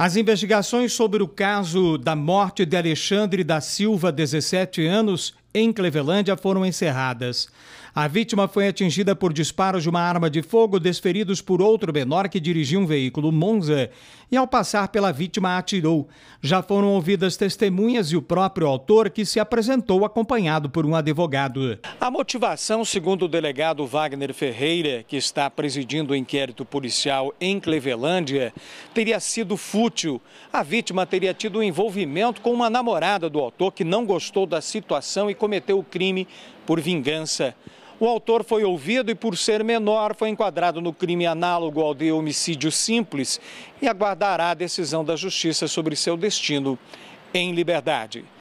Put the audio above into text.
As investigações sobre o caso da morte de Alexandre da Silva, 17 anos, em Clevelândia foram encerradas. A vítima foi atingida por disparos de uma arma de fogo desferidos por outro menor que dirigia um veículo Monza e, ao passar pela vítima, atirou. Já foram ouvidas testemunhas e o próprio autor, que se apresentou acompanhado por um advogado. A motivação, segundo o delegado Wagner Ferreira, que está presidindo o inquérito policial em Clevelândia, teria sido fútil. A vítima teria tido um envolvimento com uma namorada do autor que não gostou da situação e cometeu cometeu o crime por vingança. O autor foi ouvido e, por ser menor, foi enquadrado no crime análogo ao de homicídio simples e aguardará a decisão da justiça sobre seu destino em liberdade.